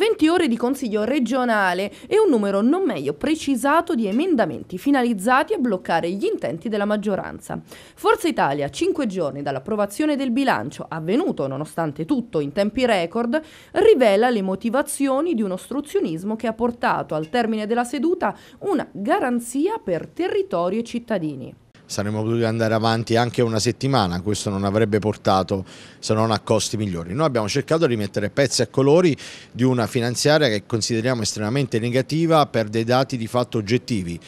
20 ore di consiglio regionale e un numero non meglio precisato di emendamenti finalizzati a bloccare gli intenti della maggioranza. Forza Italia, 5 giorni dall'approvazione del bilancio, avvenuto nonostante tutto in tempi record, rivela le motivazioni di un ostruzionismo che ha portato al termine della seduta una garanzia per territorio e cittadini saremmo potuti andare avanti anche una settimana, questo non avrebbe portato se non a costi migliori. Noi abbiamo cercato di mettere pezzi a colori di una finanziaria che consideriamo estremamente negativa per dei dati di fatto oggettivi.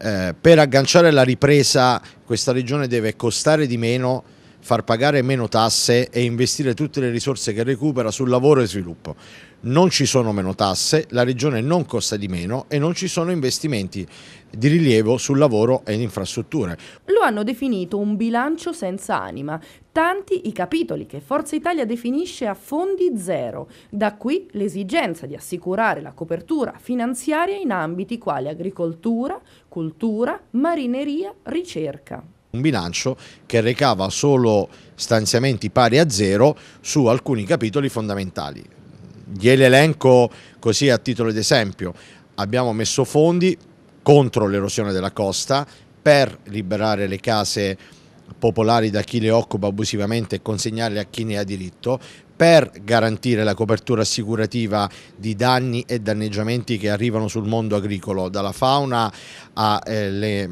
Eh, per agganciare la ripresa questa regione deve costare di meno far pagare meno tasse e investire tutte le risorse che recupera sul lavoro e sviluppo. Non ci sono meno tasse, la regione non costa di meno e non ci sono investimenti di rilievo sul lavoro e infrastrutture. Lo hanno definito un bilancio senza anima. Tanti i capitoli che Forza Italia definisce a fondi zero. Da qui l'esigenza di assicurare la copertura finanziaria in ambiti quali agricoltura, cultura, marineria, ricerca un bilancio che recava solo stanziamenti pari a zero su alcuni capitoli fondamentali. Glieli elenco così a titolo di esempio. Abbiamo messo fondi contro l'erosione della costa per liberare le case popolari da chi le occupa abusivamente e consegnarle a chi ne ha diritto per garantire la copertura assicurativa di danni e danneggiamenti che arrivano sul mondo agricolo, dalla fauna al eh,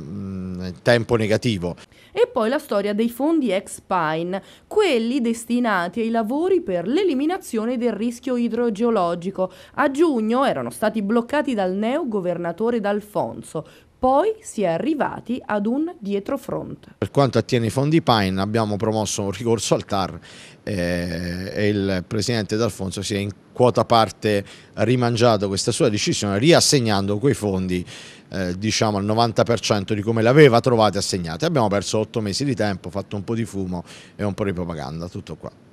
tempo negativo. E poi la storia dei fondi ex Pine, quelli destinati ai lavori per l'eliminazione del rischio idrogeologico. A giugno erano stati bloccati dal neo governatore D'Alfonso, poi si è arrivati ad un dietrofront. Per quanto attiene i fondi PAIN abbiamo promosso un ricorso al TAR eh, e il Presidente D'Alfonso si è in quota parte rimangiato questa sua decisione riassegnando quei fondi eh, diciamo al 90% di come l'aveva trovati assegnati. Abbiamo perso otto mesi di tempo, fatto un po' di fumo e un po' di propaganda, tutto qua.